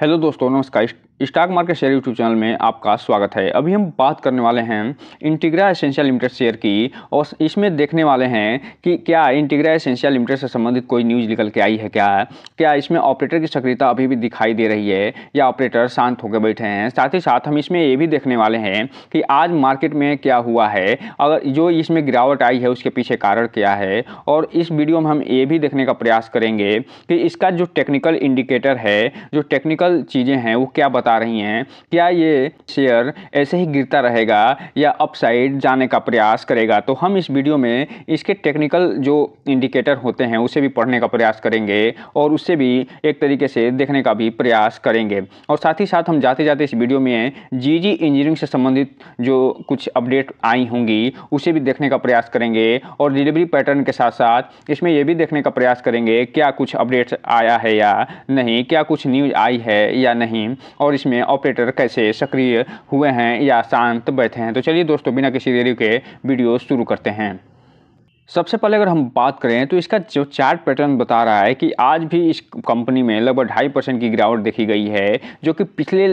hello दोस्तों नमस्कार stock market share YouTube channel में आपका स्वागत है अभी हम बात करने वाले हैं इंटीग्रा एसेंशियल लिमिटेड शेयर की और इसमें देखने वाले हैं कि क्या इंटीग्रा एसेंशियल लिमिटेड से संबंधित कोई न्यूज़ निकल के आई है क्या क्या इसमें ऑपरेटर की सक्रियता अभी भी दिखाई दे रही है या ऑपरेटर शांत होकर बैठे हैं साथ ही साथ हम इसमें ये भी देखने वाले हैं कि आज मार्केट में क्या हुआ है अगर जो इसमें गिरावट आई है उसके पीछे कारण क्या है और इस वीडियो में हम ये भी देखने का प्रयास करेंगे कि इसका जो टेक्निकल इंडिकेटर है जो टेक्निकल टेक्निकल चीज़ें हैं वो क्या बता रही हैं क्या ये शेयर ऐसे ही गिरता रहेगा या अपसाइड जाने का प्रयास करेगा तो हम इस वीडियो में इसके टेक्निकल जो इंडिकेटर होते हैं उसे भी पढ़ने का प्रयास करेंगे और उससे भी एक तरीके से देखने का भी प्रयास करेंगे और साथ ही साथ हम जाते जाते इस वीडियो में जी जी इंजीनियरिंग से संबंधित जो कुछ अपडेट आई होंगी उसे भी देखने का प्रयास करेंगे और डिलीवरी पैटर्न के साथ साथ इसमें यह भी देखने का प्रयास करेंगे क्या कुछ अपडेट्स आया है या नहीं क्या कुछ न्यूज आई है है या नहीं और इसमें ऑपरेटर कैसे सक्रिय हुए हैं या शांत बैठे हैं तो चलिए दोस्तों बिना किसी देरी के वीडियो शुरू करते हैं सबसे पहले अगर हम बात करें तो इसका जो चार्ट पैटर्न बता रहा है कि आज भी इस कंपनी में लगभग ढाई परसेंट की गिरावट देखी गई है जो कि पिछले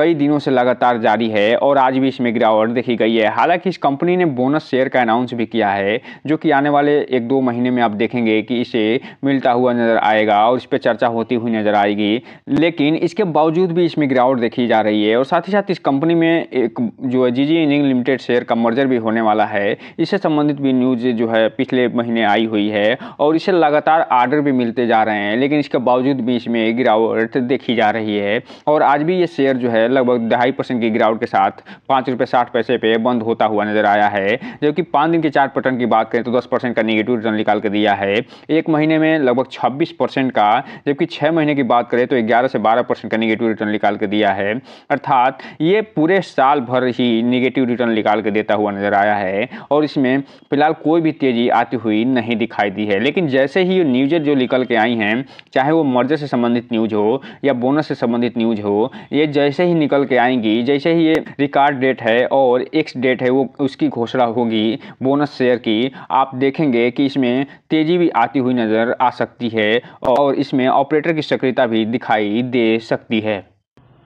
कई दिनों से लगातार जारी है और आज भी इसमें गिरावट देखी गई है हालांकि इस कंपनी ने बोनस शेयर का अनाउंस भी किया है जो कि आने वाले एक दो महीने में आप देखेंगे कि इसे मिलता हुआ नज़र आएगा और इस पर चर्चा होती हुई नज़र आएगी लेकिन इसके बावजूद भी इसमें गिरावट देखी जा रही है और साथ ही साथ इस कंपनी में एक जो है जी जी लिमिटेड शेयर का मर्जर भी होने वाला है इससे संबंधित भी न्यूज़ जो है पिछले महीने आई हुई है और इसे लगातार आर्डर भी मिलते जा रहे हैं लेकिन इसके बावजूद भी इसमें गिरावट देखी जा रही है और आज भी ये शेयर जो है लगभग ढाई परसेंट की गिरावट के साथ पाँच रुपये साठ पैसे पे बंद होता हुआ नजर आया है जबकि पाँच दिन के चार पैटर्न की बात करें तो दस परसेंट का निगेटिव रिटर्न निकाल के दिया है एक महीने में लगभग छब्बीस परसेंट का जबकि छः महीने की बात करें तो ग्यारह से बारह परसेंट का निगेटिव रिटर्न निकाल के दिया है अर्थात ये पूरे साल भर ही निगेटिव रिटर्न निकाल के देता हुआ नजर आया है और इसमें फिलहाल कोई भी तेज़ी आती हुई नहीं दिखाई दी है लेकिन जैसे ही न्यूजेज जो निकल के आई हैं चाहे वो मर्जर से संबंधित न्यूज हो या बोनस से संबंधित न्यूज हो ये जैसे ही ही निकल के आएंगी जैसे ही ये रिकॉर्ड डेट है और एक्स डेट है वो उसकी घोषणा होगी बोनस शेयर की आप देखेंगे कि इसमें तेज़ी भी आती हुई नज़र आ सकती है और इसमें ऑपरेटर की सक्रियता भी दिखाई दे सकती है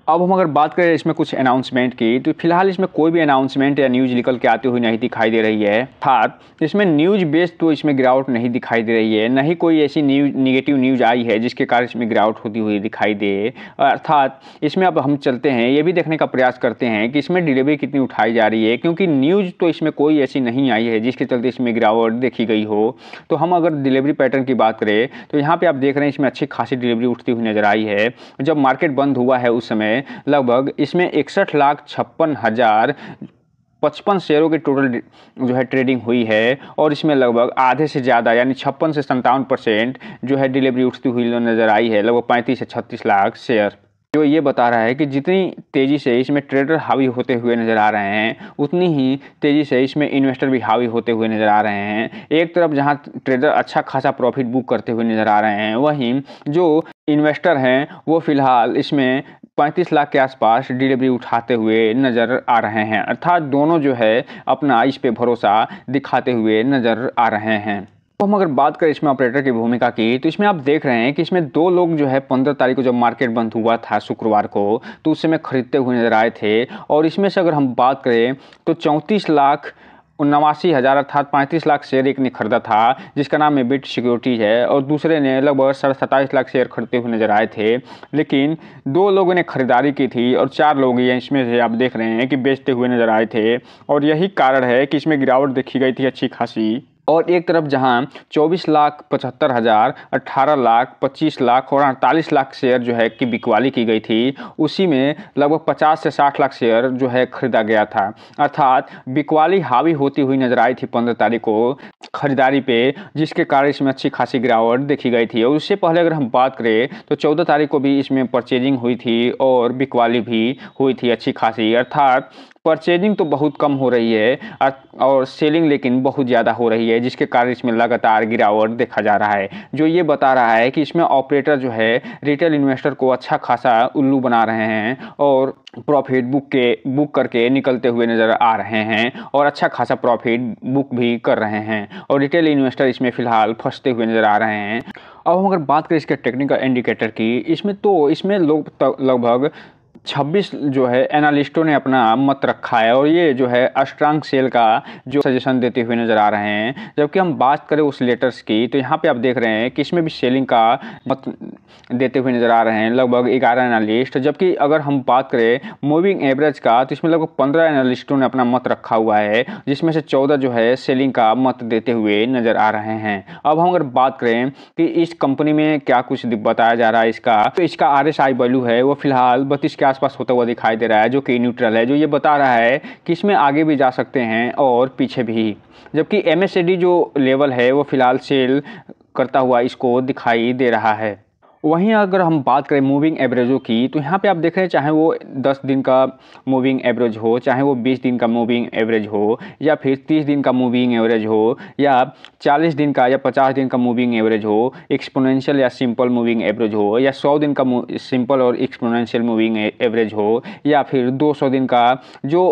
अब हम अगर बात करें इसमें कुछ अनाउंसमेंट की तो फिलहाल इसमें कोई भी अनाउंसमेंट या न्यूज़ निकल के आती हुई नहीं दिखाई दे रही है अर्थात इसमें न्यूज़ बेस्ड तो इसमें गिरावट नहीं दिखाई दे रही है न ही कोई ऐसी न्यूज निगेटिव न्यूज़ आई है जिसके कारण इसमें गिरावट होती हुई दिखाई दे अर्थात इसमें अब हम चलते हैं ये भी देखने का प्रयास करते हैं कि इसमें डिलीवरी कितनी उठाई जा रही है क्योंकि न्यूज़ तो इसमें कोई ऐसी नहीं आई है जिसके चलते इसमें गिरावट देखी गई हो तो हम अगर डिलीवरी पैटर्न की बात करें तो यहाँ पर आप देख रहे हैं इसमें अच्छी खासी डिलीवरी उठती हुई नज़र आई है जब मार्केट बंद हुआ है उस समय में लगभग इसमें इकसठ लाख छप्पन हज़ार पचपन शेयरों की टोटल जो है ट्रेडिंग हुई है और इसमें लगभग आधे से ज़्यादा यानी छप्पन से संतावन परसेंट जो है डिलीवरी उठती हुई नज़र आई है लगभग पैंतीस से छत्तीस लाख शेयर जो ये बता रहा है कि जितनी तेज़ी से इसमें ट्रेडर हावी होते हुए नज़र आ रहे हैं उतनी ही तेज़ी से इसमें इन्वेस्टर भी हावी होते हुए नज़र आ रहे हैं एक तरफ जहां ट्रेडर अच्छा खासा प्रॉफिट बुक करते हुए नज़र आ रहे हैं वहीं जो इन्वेस्टर हैं वो फ़िलहाल इसमें पैंतीस लाख के आसपास डिलीवरी उठाते हुए नज़र आ रहे हैं अर्थात दोनों जो है अपना इस पे भरोसा दिखाते हुए नज़र आ रहे हैं तो हम अगर बात करें इसमें ऑपरेटर की भूमिका की तो इसमें आप देख रहे हैं कि इसमें दो लोग जो है पंद्रह तारीख को जब मार्केट बंद हुआ था शुक्रवार को तो उस समय खरीदते हुए नजर आए थे और इसमें से अगर हम बात करें तो चौंतीस लाख उन्नावासी हज़ार अर्थात पैंतीस लाख शेयर एक ने खरीदा था जिसका नाम बिट सिक्योरिटी है और दूसरे ने लगभग साढ़े सत्ताईस लाख शेयर खरीदते हुए नजर आए थे लेकिन दो लोगों ने खरीदारी की थी और चार लोग ये इसमें से आप देख रहे हैं कि बेचते हुए नजर आए थे और यही कारण है कि इसमें गिरावट देखी गई थी अच्छी खासी और एक तरफ जहां 24 लाख पचहत्तर हज़ार अट्ठारह लाख 25 लाख और अड़तालीस लाख शेयर जो है कि बिकवाली की गई थी उसी में लगभग 50 से 60 लाख शेयर जो है खरीदा गया था अर्थात बिकवाली हावी होती हुई नजर आई थी पंद्रह तारीख को खरीदारी पे जिसके कारण इसमें अच्छी खासी गिरावट देखी गई थी और उससे पहले अगर हम बात करें तो चौदह तारीख को भी इसमें परचेजिंग हुई थी और बिकवाली भी हुई थी अच्छी खासी अर्थात परचेजिंग तो बहुत कम हो रही है और सेलिंग लेकिन बहुत ज़्यादा हो रही है जिसके कारण इसमें लगातार गिरावट देखा जा रहा है जो ये बता रहा है कि इसमें ऑपरेटर जो है रिटेल इन्वेस्टर को अच्छा खासा उल्लू बना रहे हैं और प्रॉफिट बुक के बुक करके निकलते हुए नज़र आ रहे हैं और अच्छा खासा प्रॉफिट बुक भी कर रहे हैं और रिटेल इन्वेस्टर इसमें फ़िलहाल फंसते हुए नज़र आ रहे हैं अब हम अगर बात करें इसके टेक्निकल इंडिकेटर की इसमें तो इसमें लोग लगभग 26 जो है एनालिस्टों ने अपना मत रखा है और ये जो है अस्ट्रांग सेल का जो सजेशन देते हुए नज़र आ रहे हैं जबकि हम बात करें उस लेटर्स की तो यहाँ पे आप देख रहे हैं कि इसमें भी सेलिंग का मत देते हुए नज़र आ रहे हैं लगभग ग्यारह एनालिस्ट जबकि अगर हम बात करें मूविंग एवरेज का तो इसमें लगभग पंद्रह एनालिस्टों ने अपना मत रखा हुआ है जिसमें से चौदह जो है सेलिंग का मत देते हुए नज़र आ रहे हैं अब हम अगर बात करें कि इस कंपनी में क्या कुछ बताया जा रहा है इसका तो इसका आर वैल्यू है वो फिलहाल बत्तीस के आसपास होता हुआ दिखाई दे रहा है जो कि न्यूट्रल है जो ये बता रहा है कि इसमें आगे भी जा सकते हैं और पीछे भी जबकि एम जो लेवल है वो फ़िलहाल सेल करता हुआ इसको दिखाई दे रहा है वहीं अगर हम बात करें मूविंग एवरेजों की तो यहाँ पे आप देख रहे हैं चाहे वो 10 दिन का मूविंग एवरेज हो चाहे वो 20 दिन का मूविंग एवरेज हो या फिर 30 दिन का मूविंग एवरेज हो या 40 दिन का या 50 दिन का मूविंग एवरेज हो एक्सपोनेंशियल या सिंपल मूविंग एवरेज हो या 100 दिन का सिंपल और एक्सपोनेंशियल मूविंग एवरेज हो या फिर दो दिन का जो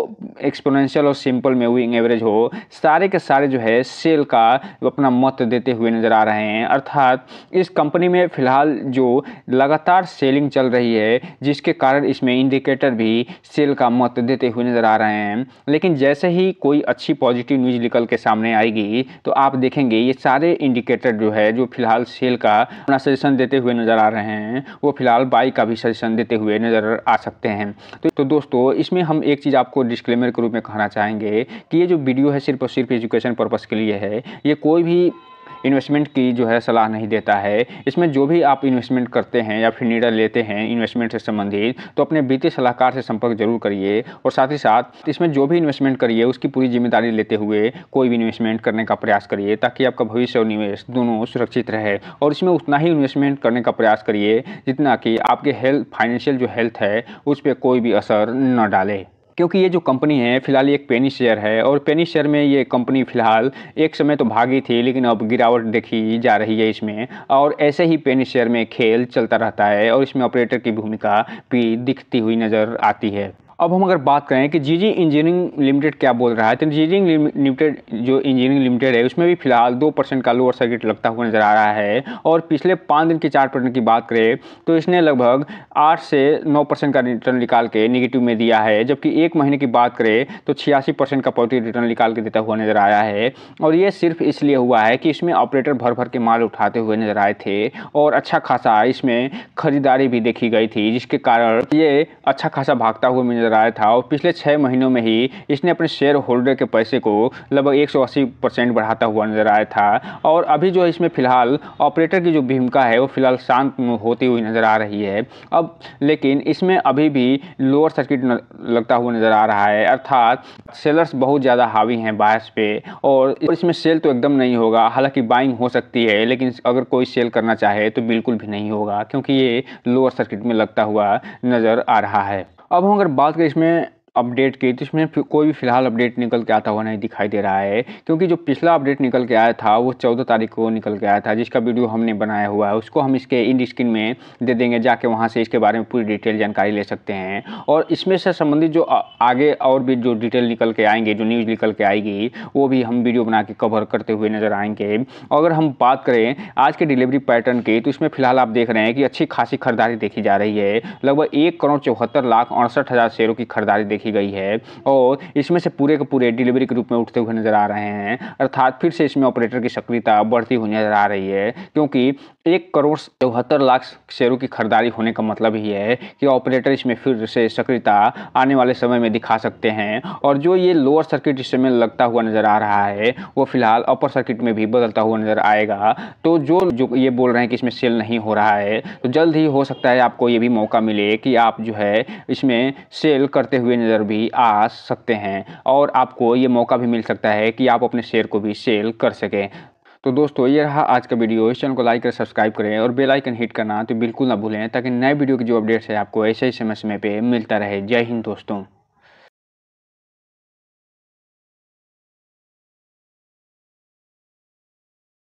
एक्सपोनेंशियल और सिंपल मूविंग एवरेज हो सारे के सारे जो है सेल का अपना मत देते हुए नज़र आ रहे हैं अर्थात इस कंपनी में फ़िलहाल जो जो लगातार सेलिंग चल रही है जिसके कारण इसमें इंडिकेटर भी सेल का मत देते हुए नज़र आ रहे हैं लेकिन जैसे ही कोई अच्छी पॉजिटिव न्यूज़ निकल के सामने आएगी तो आप देखेंगे ये सारे इंडिकेटर जो है जो फिलहाल सेल का अपना सजेशन देते हुए नज़र आ रहे हैं वो फिलहाल बाई का भी सजेशन देते हुए नज़र आ सकते हैं तो, तो दोस्तों इसमें हम एक चीज़ आपको डिस्क्लेमर के रूप में कहना चाहेंगे कि ये जो वीडियो है सिर्फ और सिर्फ एजुकेशन पर्पज़ के लिए है ये कोई भी इन्वेस्टमेंट की जो है सलाह नहीं देता है इसमें जो भी आप इन्वेस्टमेंट करते हैं या फिर निर्णय लेते हैं इन्वेस्टमेंट से संबंधित तो अपने वित्तीय सलाहकार से संपर्क जरूर करिए और साथ ही साथ इसमें जो भी इन्वेस्टमेंट करिए उसकी पूरी जिम्मेदारी लेते हुए कोई भी इन्वेस्टमेंट करने का प्रयास करिए ताकि आपका भविष्य और निवेश दोनों सुरक्षित रहे और इसमें उतना ही इन्वेस्टमेंट करने का प्रयास करिए जितना कि आपके हेल्थ फाइनेंशियल जो हेल्थ है उस पर कोई भी असर न डाले क्योंकि ये जो कंपनी है फिलहाल एक पेनी शेयर है और पेनी शेयर में ये कंपनी फिलहाल एक समय तो भागी थी लेकिन अब गिरावट देखी जा रही है इसमें और ऐसे ही पेनी शेयर में खेल चलता रहता है और इसमें ऑपरेटर की भूमिका भी दिखती हुई नज़र आती है अब हम अगर बात करें कि जी जी इंजीनियरिंग लिमिटेड क्या बोल रहा है तो जी लिमिटेड जो इंजीनियरिंग लिमिटेड है उसमें भी फिलहाल दो परसेंट का लोअर सर्किट लगता हुआ नज़र आ रहा है और पिछले पाँच दिन के चार परसेंट की बात करें तो इसने लगभग आठ से नौ परसेंट का रिटर्न निकाल के निगेटिव में दिया है जबकि एक महीने की बात करें तो छियासी परसेंट का पॉजिटिव रिटर्न निकाल के देता हुआ नज़र आया है और ये सिर्फ इसलिए हुआ है कि इसमें ऑपरेटर भर भर के माल उठाते हुए नज़र आए थे और अच्छा खासा इसमें खरीदारी भी देखी गई थी जिसके कारण ये अच्छा खासा भागता हुआ नज़र लगाया था और पिछले छः महीनों में ही इसने अपने शेयर होल्डर के पैसे को लगभग 180 परसेंट बढ़ाता हुआ नजर आया था और अभी जो इसमें फिलहाल ऑपरेटर की जो भूमिका है वो फिलहाल शांत होती हुई नज़र आ रही है अब लेकिन इसमें अभी भी लोअर सर्किट लगता हुआ नज़र आ रहा है अर्थात सेलर्स बहुत ज़्यादा हावी हैं बायस पे और इसमें सेल तो एकदम नहीं होगा हालांकि बाइंग हो सकती है लेकिन अगर कोई सेल करना चाहे तो बिल्कुल भी नहीं होगा क्योंकि ये लोअर सर्किट में लगता हुआ नज़र आ रहा है अब हम अगर बात करें इसमें अपडेट की तो इसमें कोई भी फ़िलहाल अपडेट निकल के आता हुआ नहीं दिखाई दे रहा है क्योंकि जो पिछला अपडेट निकल के आया था वो चौदह तारीख को निकल के आया था जिसका वीडियो हमने बनाया हुआ है उसको हम इसके इंड स्क्रीन में दे देंगे जाके वहाँ से इसके बारे में पूरी डिटेल जानकारी ले सकते हैं और इसमें से संबंधित जो आगे और भी जो डिटेल निकल के आएंगे जो न्यूज़ निकल के आएगी वो भी हम वीडियो बना के कवर करते हुए नज़र आएंगे अगर हम बात करें आज के डिलीवरी पैटर्न की तो इसमें फ़िलहाल आप देख रहे हैं कि अच्छी खासी खरीदारी देखी जा रही है लगभग एक करोड़ चौहत्तर लाख अड़सठ हज़ार शेयरों की खरीदारी देखी देखी गई है और इसमें से पूरे के पूरे डिलीवरी के रूप में उठते हुए नजर आ रहे हैं अर्थात फिर से इसमें ऑपरेटर की सक्रियता बढ़ती हुई नजर आ रही है क्योंकि एक करोड़ चौहत्तर लाख शेयरों की खरीदारी होने का मतलब ही है कि ऑपरेटर इसमें फिर से सक्रियता आने वाले समय में दिखा सकते हैं और जो ये लोअर सर्किट इस समय लगता हुआ नजर आ रहा है वो फिलहाल अपर सर्किट में भी बदलता हुआ नजर आएगा तो जो जो ये बोल रहे हैं कि इसमें सेल नहीं हो रहा है तो जल्द ही हो सकता है आपको ये भी मौका मिले कि आप जो है इसमें सेल करते हुए नजर नज़र भी आ सकते हैं और आपको ये मौका भी मिल सकता है कि आप अपने शेयर को भी सेल कर सकें तो दोस्तों ये रहा आज का वीडियो इस चैनल को लाइक करें सब्सक्राइब करें और बेल आइकन हिट करना तो बिल्कुल ना भूलें ताकि नए वीडियो की जो अपडेट्स है आपको ऐसे ही समय समय पे मिलता रहे जय हिंद दोस्तों